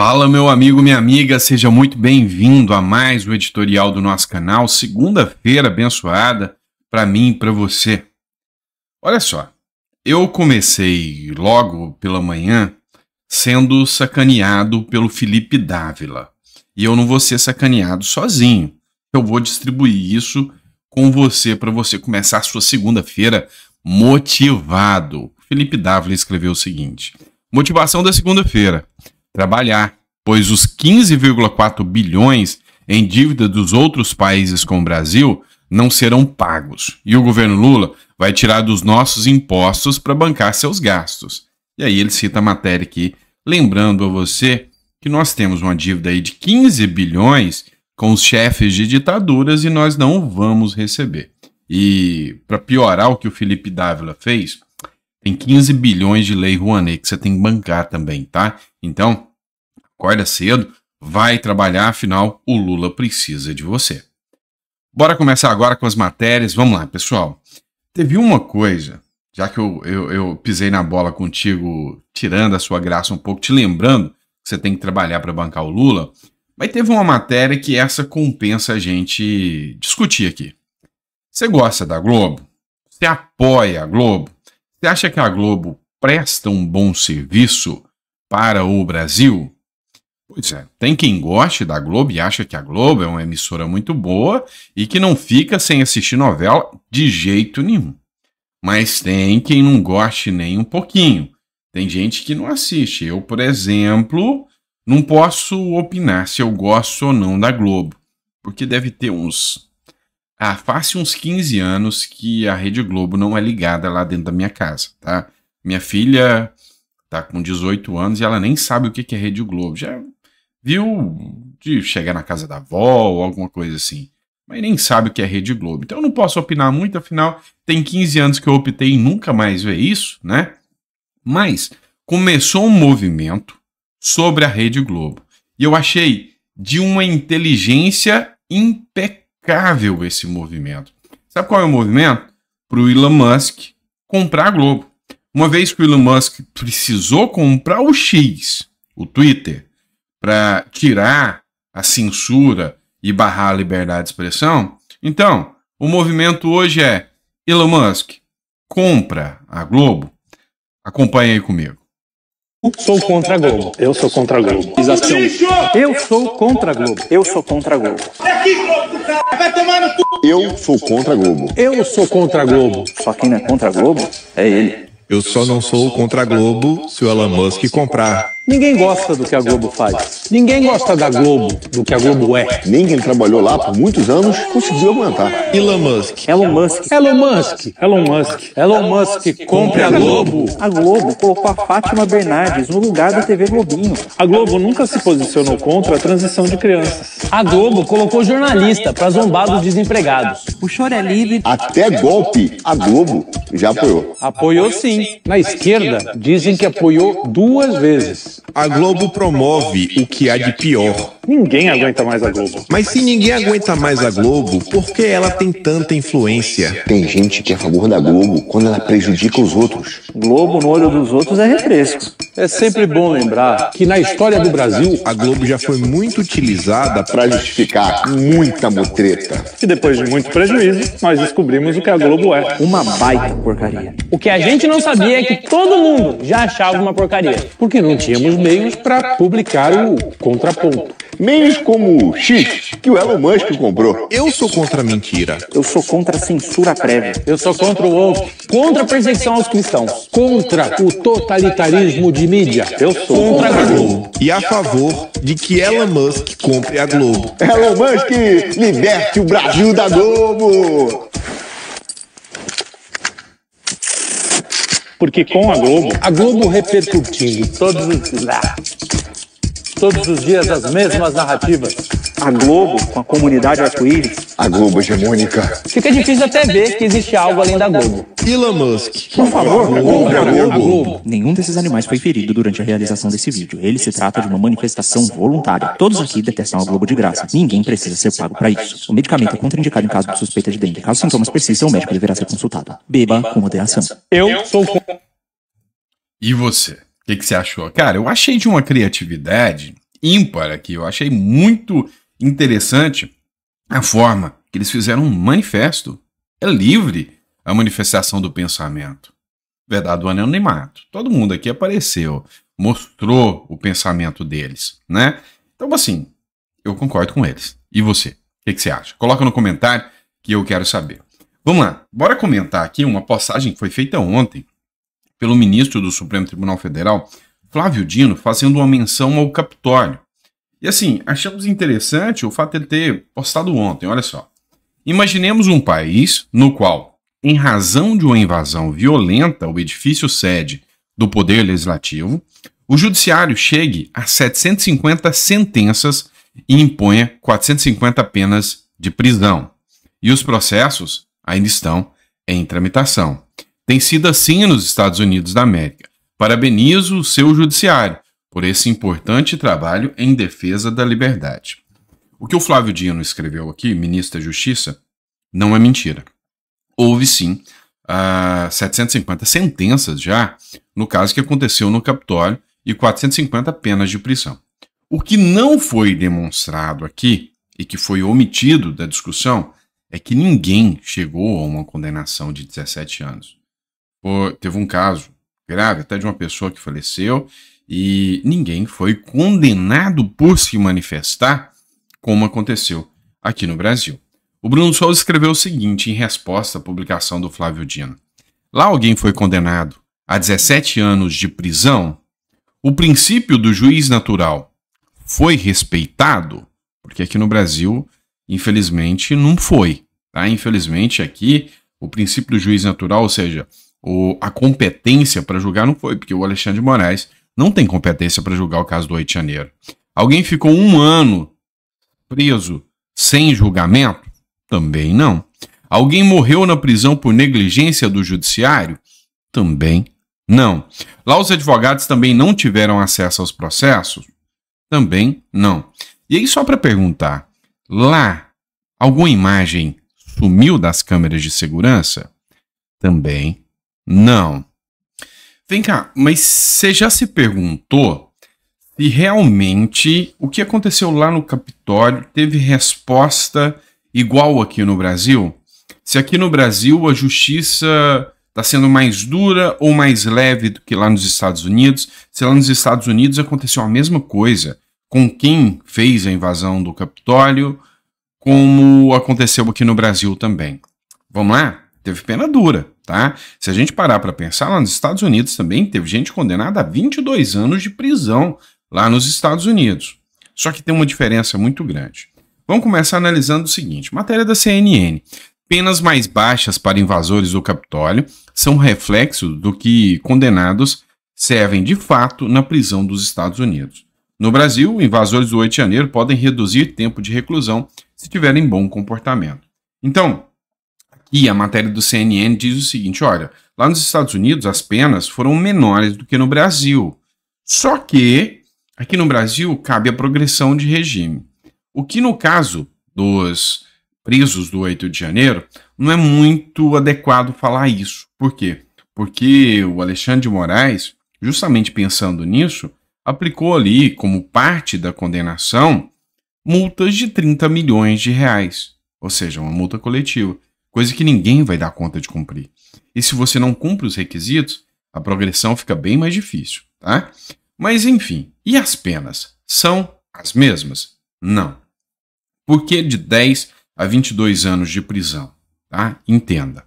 Fala, meu amigo, minha amiga, seja muito bem-vindo a mais um editorial do nosso canal. Segunda-feira abençoada para mim e para você. Olha só, eu comecei logo pela manhã sendo sacaneado pelo Felipe Dávila. E eu não vou ser sacaneado sozinho. Eu vou distribuir isso com você para você começar a sua segunda-feira motivado. Felipe Dávila escreveu o seguinte: Motivação da segunda-feira trabalhar, pois os 15,4 bilhões em dívida dos outros países com o Brasil não serão pagos. E o governo Lula vai tirar dos nossos impostos para bancar seus gastos. E aí ele cita a matéria aqui, lembrando a você que nós temos uma dívida aí de 15 bilhões com os chefes de ditaduras e nós não vamos receber. E para piorar o que o Felipe Dávila fez, tem 15 bilhões de lei Rouanet que você tem que bancar também, tá? Então, acorda cedo, vai trabalhar, afinal, o Lula precisa de você. Bora começar agora com as matérias. Vamos lá, pessoal. Teve uma coisa, já que eu, eu, eu pisei na bola contigo, tirando a sua graça um pouco, te lembrando que você tem que trabalhar para bancar o Lula, mas teve uma matéria que essa compensa a gente discutir aqui. Você gosta da Globo? Você apoia a Globo? Você acha que a Globo presta um bom serviço para o Brasil? É. tem quem goste da Globo e acha que a Globo é uma emissora muito boa e que não fica sem assistir novela de jeito nenhum. Mas tem quem não goste nem um pouquinho. Tem gente que não assiste. Eu, por exemplo, não posso opinar se eu gosto ou não da Globo, porque deve ter uns. Ah, faz uns 15 anos que a Rede Globo não é ligada lá dentro da minha casa, tá? Minha filha tá com 18 anos e ela nem sabe o que é Rede Globo. Já viu de chegar na casa da avó ou alguma coisa assim. Mas nem sabe o que é Rede Globo. Então eu não posso opinar muito, afinal, tem 15 anos que eu optei em nunca mais ver isso, né? Mas começou um movimento sobre a Rede Globo. E eu achei de uma inteligência impecável esse movimento. Sabe qual é o movimento? Para o Elon Musk comprar a Globo. Uma vez que o Elon Musk precisou comprar o X, o Twitter, para tirar a censura e barrar a liberdade de expressão. Então, o movimento hoje é Elon Musk compra a Globo. Acompanhe aí comigo. Sou contra a Globo. Eu sou contra a Globo. Eu sou contra a Globo. É Eu sou contra a Globo. Eu sou contra a Globo. Eu sou contra a Globo. Só quem não é contra a Globo é ele. Eu só não sou contra a Globo se o Elon Musk comprar. Ninguém gosta do que a Globo faz. Ninguém gosta da Globo, do que a Globo é. Nem quem trabalhou lá por muitos anos conseguiu aguentar. Elon Musk. Elon Musk. Elon Musk. Elon Musk. Elon Musk, compre a Globo. A Globo colocou a Fátima Bernardes no lugar da TV Globinho. A Globo nunca se posicionou contra a transição de crianças. A Globo colocou jornalista para zombar dos desempregados. O choro é livre. Até golpe, a Globo já apoiou. Apoiou sim. Na esquerda, dizem que apoiou duas vezes. A Globo promove o que há de pior Ninguém aguenta mais a Globo. Mas se ninguém aguenta mais a Globo, por que ela tem tanta influência? Tem gente que é a favor da Globo quando ela prejudica os outros. Globo no olho dos outros é refresco. É sempre bom lembrar que na história do Brasil, a Globo já foi muito utilizada para justificar muita mutreta. E depois de muito prejuízo, nós descobrimos o que a Globo é. Uma baita porcaria. O que a gente não sabia é que todo mundo já achava uma porcaria. Porque não tínhamos meios para publicar o contraponto. Meios como X, que o Elon Musk comprou. Eu sou contra a mentira. Eu sou contra a censura prévia. Eu sou contra o ovo. Contra a perseguição aos cristãos. Contra o totalitarismo de mídia. Eu sou contra, a Globo. E a favor de que Elon Musk compre a Globo. Elon Musk, liberte o Brasil da Globo! Porque com a Globo. A Globo repercutindo todos os. Todos os dias as mesmas narrativas. A Globo com a comunidade arco-íris. A Globo hegemônica. Fica difícil até ver que existe algo além da Globo. Elon Musk. Por favor, compre a Globo. A Globo. Nenhum desses animais foi ferido durante a realização desse vídeo. Ele se trata de uma manifestação voluntária. Todos aqui detestam a Globo de graça. Ninguém precisa ser pago para isso. O medicamento é contraindicado em caso de suspeita de dengue. Caso sintomas persistam, o médico deverá ser consultado. Beba com moderação. Eu sou... E você? que, que você achou? Cara, eu achei de uma criatividade ímpar aqui. Eu achei muito interessante a forma que eles fizeram um manifesto. É livre a manifestação do pensamento. Verdade do anonimato. Todo mundo aqui apareceu, mostrou o pensamento deles, né? Então, assim, eu concordo com eles. E você? O que, que você acha? Coloca no comentário que eu quero saber. Vamos lá, bora comentar aqui uma postagem que foi feita ontem pelo ministro do Supremo Tribunal Federal, Flávio Dino, fazendo uma menção ao Capitólio. E assim, achamos interessante o fato de ele ter postado ontem, olha só. Imaginemos um país no qual, em razão de uma invasão violenta ao edifício sede do Poder Legislativo, o Judiciário chegue a 750 sentenças e imponha 450 penas de prisão. E os processos ainda estão em tramitação. Tem sido assim nos Estados Unidos da América. Parabenizo o seu judiciário por esse importante trabalho em defesa da liberdade. O que o Flávio Dino escreveu aqui, ministro da Justiça, não é mentira. Houve sim uh, ah, 750 sentenças já no caso que aconteceu no Capitólio e 450 penas de prisão. O que não foi demonstrado aqui e que foi omitido da discussão é que ninguém chegou a uma condenação de 17 anos. Pô, teve um caso grave até de uma pessoa que faleceu e ninguém foi condenado por se manifestar, como aconteceu aqui no Brasil. O Bruno Souza escreveu o seguinte em resposta à publicação do Flávio Dino: Lá alguém foi condenado a 17 anos de prisão? O princípio do juiz natural foi respeitado? Porque aqui no Brasil, infelizmente, não foi. Tá? Infelizmente, aqui, o princípio do juiz natural, ou seja, o, a competência para julgar não foi, porque o Alexandre de Moraes não tem competência para julgar o caso do 8 de janeiro. Alguém ficou um ano preso sem julgamento? Também não. Alguém morreu na prisão por negligência do judiciário? Também não. Lá os advogados também não tiveram acesso aos processos? Também não. E aí, só para perguntar, lá alguma imagem sumiu das câmeras de segurança? Também não. Vem cá, mas você já se perguntou se realmente o que aconteceu lá no Capitólio teve resposta igual aqui no Brasil? Se aqui no Brasil a justiça está sendo mais dura ou mais leve do que lá nos Estados Unidos? Se lá nos Estados Unidos aconteceu a mesma coisa com quem fez a invasão do Capitólio, como aconteceu aqui no Brasil também. Vamos lá? Teve pena dura tá? Se a gente parar para pensar, lá nos Estados Unidos também teve gente condenada a 22 anos de prisão lá nos Estados Unidos. Só que tem uma diferença muito grande. Vamos começar analisando o seguinte: matéria da CNN. Penas mais baixas para invasores do Capitólio são reflexo do que condenados servem de fato na prisão dos Estados Unidos. No Brasil, invasores do 8 de janeiro podem reduzir tempo de reclusão se tiverem bom comportamento. Então, e a matéria do CNN diz o seguinte: olha, lá nos Estados Unidos as penas foram menores do que no Brasil. Só que aqui no Brasil cabe a progressão de regime. O que no caso dos presos do 8 de janeiro não é muito adequado falar isso. Por quê? Porque o Alexandre de Moraes, justamente pensando nisso, aplicou ali como parte da condenação multas de 30 milhões de reais, ou seja, uma multa coletiva coisa que ninguém vai dar conta de cumprir. E se você não cumpre os requisitos, a progressão fica bem mais difícil, tá? Mas enfim, e as penas? São as mesmas? Não. Por que de 10 a 22 anos de prisão? Tá? Entenda.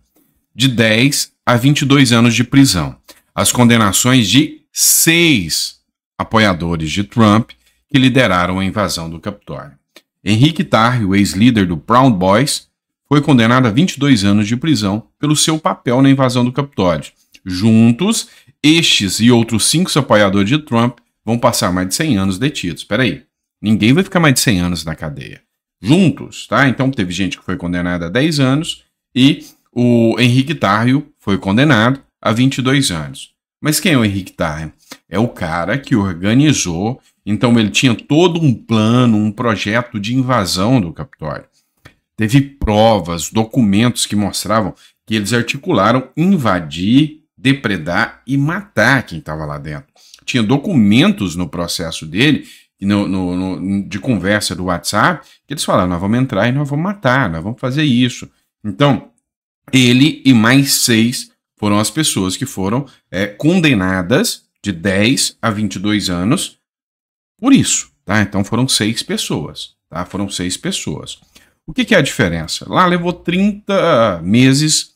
De 10 a 22 anos de prisão. As condenações de seis apoiadores de Trump que lideraram a invasão do Capitólio. Henrique Tarre o ex-líder do Proud Boys, foi condenado a 22 anos de prisão pelo seu papel na invasão do Capitólio. Juntos, estes e outros cinco apoiadores de Trump vão passar mais de 100 anos detidos. Espera aí, ninguém vai ficar mais de 100 anos na cadeia. Juntos, tá? Então teve gente que foi condenada a 10 anos e o Henrique Tarrio foi condenado a 22 anos. Mas quem é o Henrique Tarrio? É o cara que organizou, então ele tinha todo um plano, um projeto de invasão do Capitólio teve provas, documentos que mostravam que eles articularam invadir, depredar e matar quem estava lá dentro. Tinha documentos no processo dele, no, no, no, de conversa do WhatsApp, que eles falaram: nós vamos entrar e nós vamos matar, nós vamos fazer isso. Então, ele e mais seis foram as pessoas que foram é, condenadas de 10 a 22 anos por isso, tá? Então foram seis pessoas, tá? Foram seis pessoas. O que, que é a diferença? Lá levou 30 meses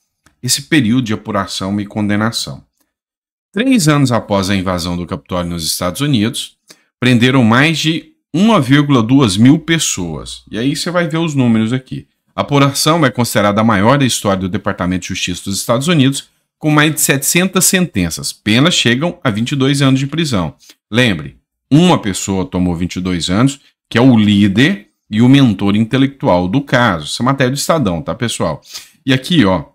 esse período de apuração e condenação. Três anos após a invasão do Capitólio nos Estados Unidos, prenderam mais de 1,2 mil pessoas. E aí você vai ver os números aqui. A apuração é considerada a maior da história do Departamento de Justiça dos Estados Unidos, com mais de 700 sentenças. Penas chegam a 22 anos de prisão. Lembre, uma pessoa tomou 22 anos, que é o líder e o mentor intelectual do caso. Isso é matéria do Estadão, tá, pessoal? E aqui, ó,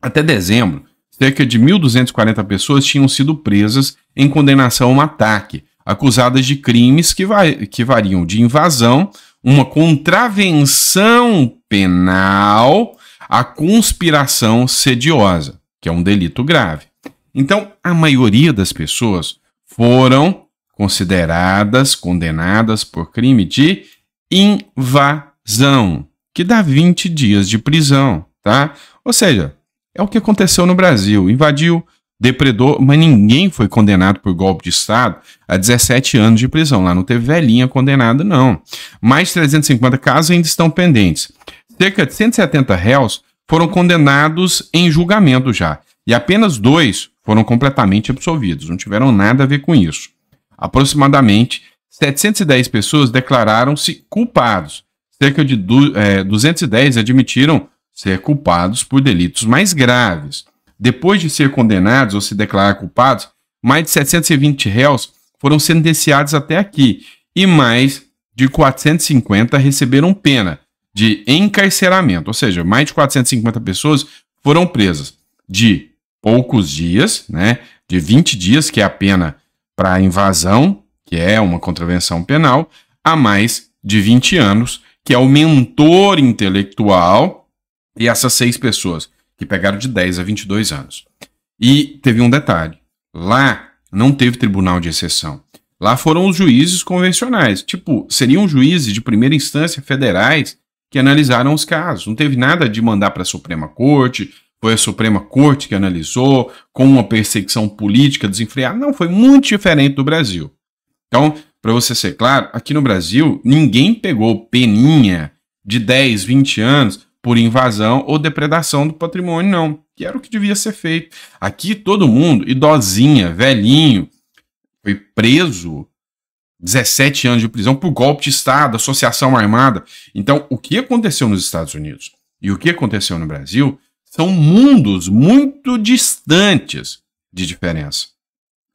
até dezembro, cerca de 1.240 pessoas tinham sido presas em condenação a um ataque, acusadas de crimes que, va que variam de invasão, uma contravenção penal, a conspiração sediosa, que é um delito grave. Então, a maioria das pessoas foram consideradas, condenadas por crime de invasão, que dá 20 dias de prisão, tá? Ou seja, é o que aconteceu no Brasil. Invadiu, depredou, mas ninguém foi condenado por golpe de Estado a 17 anos de prisão. Lá não teve velhinha condenada, não. Mais 350 casos ainda estão pendentes. Cerca de 170 réus foram condenados em julgamento já. E apenas dois foram completamente absolvidos. Não tiveram nada a ver com isso. Aproximadamente 710 pessoas declararam-se culpados. Cerca de du, é, 210 admitiram ser culpados por delitos mais graves. Depois de ser condenados ou se declarar culpados, mais de 720 réus foram sentenciados até aqui e mais de 450 receberam pena de encarceramento, ou seja, mais de 450 pessoas foram presas de poucos dias, né, de 20 dias, que é a pena para invasão que é uma contravenção penal, há mais de 20 anos, que é o mentor intelectual e essas seis pessoas, que pegaram de 10 a 22 anos. E teve um detalhe: lá não teve tribunal de exceção. Lá foram os juízes convencionais. Tipo, seriam juízes de primeira instância federais que analisaram os casos. Não teve nada de mandar para a Suprema Corte, foi a Suprema Corte que analisou, com uma perseguição política desenfreada. Não, foi muito diferente do Brasil. Então, para você ser claro, aqui no Brasil, ninguém pegou peninha de 10, 20 anos por invasão ou depredação do patrimônio, não. Que era o que devia ser feito. Aqui todo mundo, idosinha, velhinho, foi preso 17 anos de prisão por golpe de Estado, associação armada. Então, o que aconteceu nos Estados Unidos e o que aconteceu no Brasil são mundos muito distantes de diferença.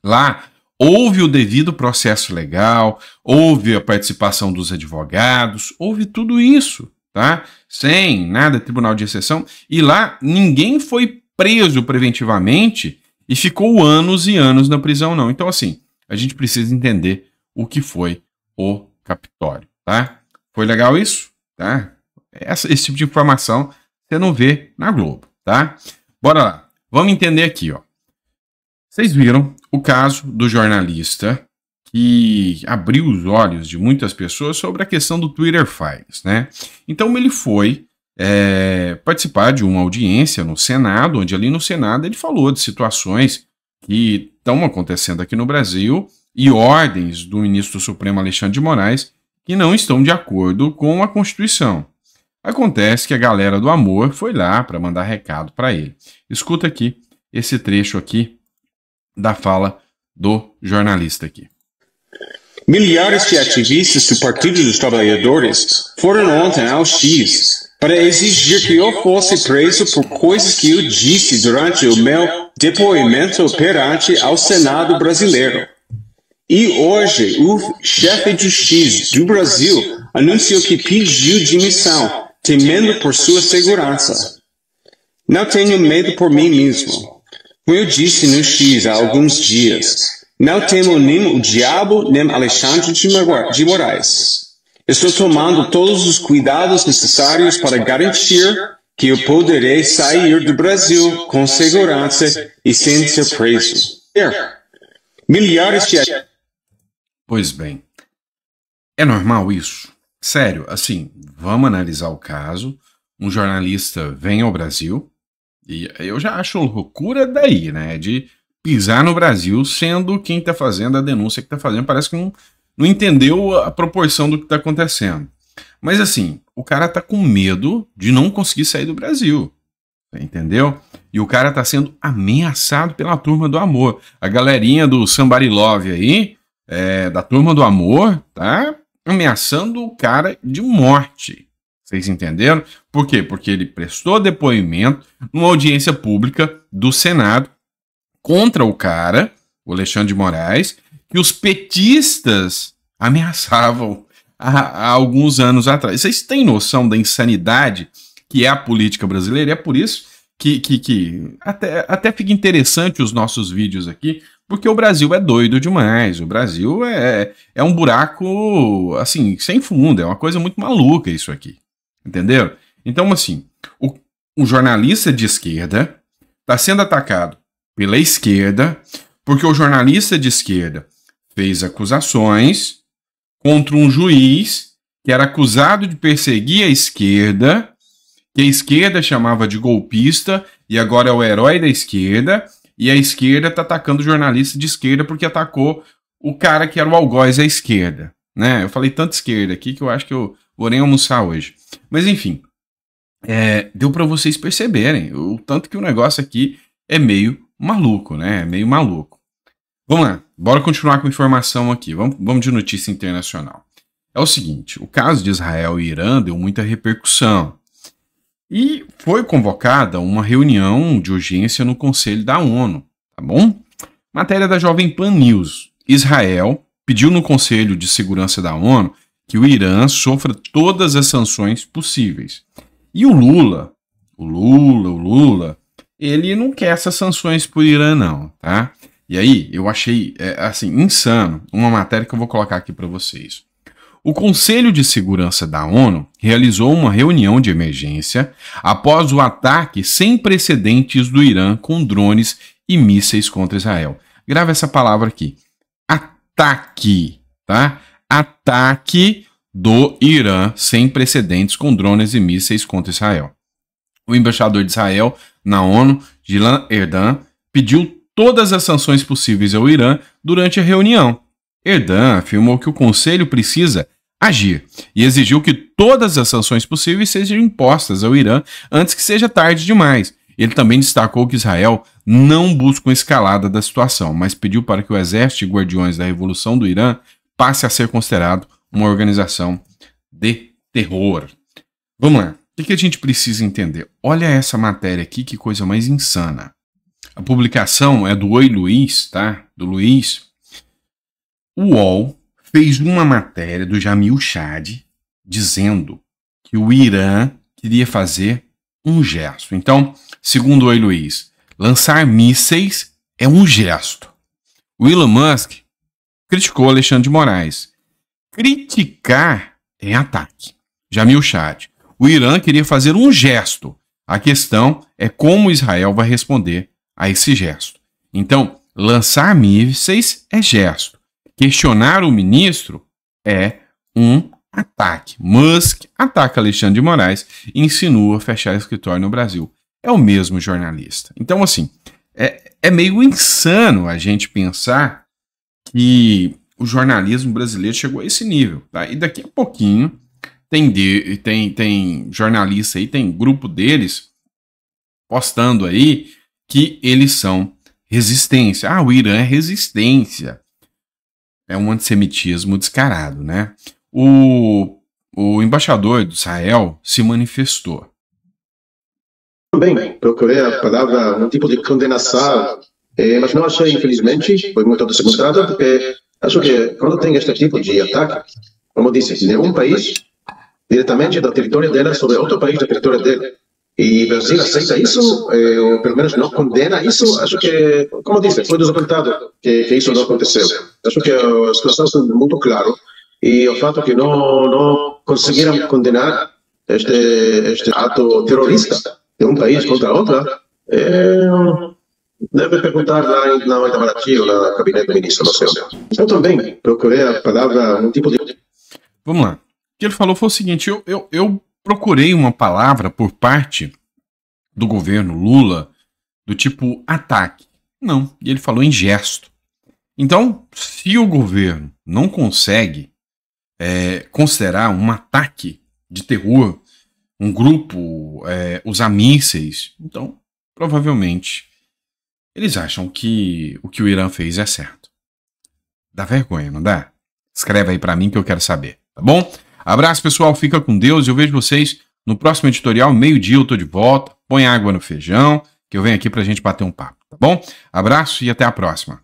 Lá, Houve o devido processo legal, houve a participação dos advogados, houve tudo isso, tá? Sem nada, tribunal de exceção. E lá ninguém foi preso preventivamente e ficou anos e anos na prisão, não. Então, assim, a gente precisa entender o que foi o capitólio, tá? Foi legal isso? Tá? Essa, esse tipo de informação você não vê na Globo, tá? Bora lá. Vamos entender aqui, ó. Vocês viram o caso do jornalista que abriu os olhos de muitas pessoas sobre a questão do Twitter Files, né? Então ele foi é, participar de uma audiência no Senado, onde ali no Senado ele falou de situações que estão acontecendo aqui no Brasil e ordens do ministro Supremo Alexandre de Moraes que não estão de acordo com a Constituição. Acontece que a galera do amor foi lá para mandar recado para ele. Escuta aqui esse trecho aqui da fala do jornalista aqui. Milhares de ativistas do Partido dos Trabalhadores foram ontem ao X para exigir que eu fosse preso por coisas que eu disse durante o meu depoimento perante ao Senado brasileiro. E hoje, o chefe de X do Brasil anunciou que pediu demissão, temendo por sua segurança. Não tenho medo por mim mesmo. Como eu disse no X há alguns dias, não temo nem o diabo, nem Alexandre de Moraes. Estou tomando todos os cuidados necessários para garantir que eu poderei sair do Brasil com segurança e sem ser preso. Milhares de. Pois bem. É normal isso? Sério, assim, vamos analisar o caso. Um jornalista vem ao Brasil, e eu já acho loucura daí, né? De pisar no Brasil sendo quem está fazendo a denúncia que está fazendo. Parece que não, não entendeu a proporção do que está acontecendo. Mas assim, o cara tá com medo de não conseguir sair do Brasil. Entendeu? E o cara tá sendo ameaçado pela turma do amor. A galerinha do Somebody Love aí, é, da turma do amor, tá ameaçando o cara de morte. Vocês entenderam? Por quê? Porque ele prestou depoimento numa audiência pública do Senado contra o cara, o Alexandre de Moraes, que os petistas ameaçavam há, há alguns anos atrás. Vocês têm noção da insanidade que é a política brasileira? E é por isso que, que, que até, até fica interessante os nossos vídeos aqui, porque o Brasil é doido demais. O Brasil é, é um buraco, assim, sem fundo. É uma coisa muito maluca isso aqui. Entenderam? Então, assim, o, o jornalista de esquerda está sendo atacado pela esquerda porque o jornalista de esquerda fez acusações contra um juiz que era acusado de perseguir a esquerda, que a esquerda chamava de golpista e agora é o herói da esquerda, e a esquerda está atacando o jornalista de esquerda porque atacou o cara que era o algoz da esquerda, né? Eu falei tanto esquerda aqui que eu acho que eu vou nem almoçar hoje. Mas enfim, é, deu para vocês perceberem o tanto que o negócio aqui é meio maluco, né? É meio maluco. Vamos lá, bora continuar com a informação aqui. Vamos, vamos de notícia internacional. É o seguinte: o caso de Israel e Irã deu muita repercussão. E foi convocada uma reunião de urgência no Conselho da ONU, tá bom? Matéria da Jovem Pan News. Israel pediu no Conselho de Segurança da ONU que o Irã sofra todas as sanções possíveis. E o Lula, o Lula, o Lula, ele não quer essas sanções por Irã não, tá? E aí, eu achei, é, assim, insano uma matéria que eu vou colocar aqui para vocês. O Conselho de Segurança da ONU realizou uma reunião de emergência após o ataque sem precedentes do Irã com drones e mísseis contra Israel. Grava essa palavra aqui: ataque, tá? ataque do Irã sem precedentes com drones e mísseis contra Israel. O embaixador de Israel na ONU, Gilan Erdan, pediu todas as sanções possíveis ao Irã durante a reunião. Erdan afirmou que o Conselho precisa agir e exigiu que todas as sanções possíveis sejam impostas ao Irã antes que seja tarde demais. Ele também destacou que Israel não busca uma escalada da situação, mas pediu para que o exército e guardiões da revolução do Irã passe a ser considerado uma organização de terror. Vamos lá. O que a gente precisa entender? Olha essa matéria aqui, que coisa mais insana. A publicação é do Oi Luiz, tá? Do Luiz. O UOL fez uma matéria do Jamil Chad dizendo que o Irã queria fazer um gesto. Então, segundo o Oi Luiz, lançar mísseis é um gesto. O Elon Musk criticou Alexandre de Moraes. Criticar é ataque. Jamil Chad. O Irã queria fazer um gesto. A questão é como Israel vai responder a esse gesto. Então, lançar mísseis é gesto. Questionar o ministro é um ataque. Musk ataca Alexandre de Moraes e insinua fechar escritório no Brasil. É o mesmo jornalista. Então, assim, é, é meio insano a gente pensar que o jornalismo brasileiro chegou a esse nível. Tá? E daqui a pouquinho tem, de, tem, tem jornalista aí, tem grupo deles postando aí que eles são resistência. Ah, o Irã é resistência. É um antissemitismo descarado, né? O, o embaixador de Israel se manifestou. Também procurei a palavra, um tipo de condenação é, mas não achei, infelizmente, foi muito demonstrado porque acho que quando tem este tipo de ataque, como disse, de um país diretamente da território dela sobre outro país da território dela, e Brasil aceita isso, é, ou pelo menos não condena isso, acho que, como disse, foi desapontado que, que isso não aconteceu. Acho que as situação é muito clara e o fato que não, não conseguiram condenar este, este ato terrorista de um país contra outro é deve perguntar lá na Itamaraty ou na Cabinete do ministro, não sei Eu também procurei a palavra, um tipo de... Vamos lá. O que ele falou foi o seguinte, eu, eu, eu procurei uma palavra por parte do governo Lula do tipo ataque. Não, e ele falou em gesto. Então, se o governo não consegue é, considerar um ataque de terror, um grupo é, usar mísseis, então provavelmente eles acham que o que o Irã fez é certo. Dá vergonha, não dá? Escreve aí para mim que eu quero saber, tá bom? Abraço, pessoal. Fica com Deus. Eu vejo vocês no próximo editorial. Meio-dia eu tô de volta. Põe água no feijão, que eu venho aqui pra gente bater um papo, tá bom? Abraço e até a próxima.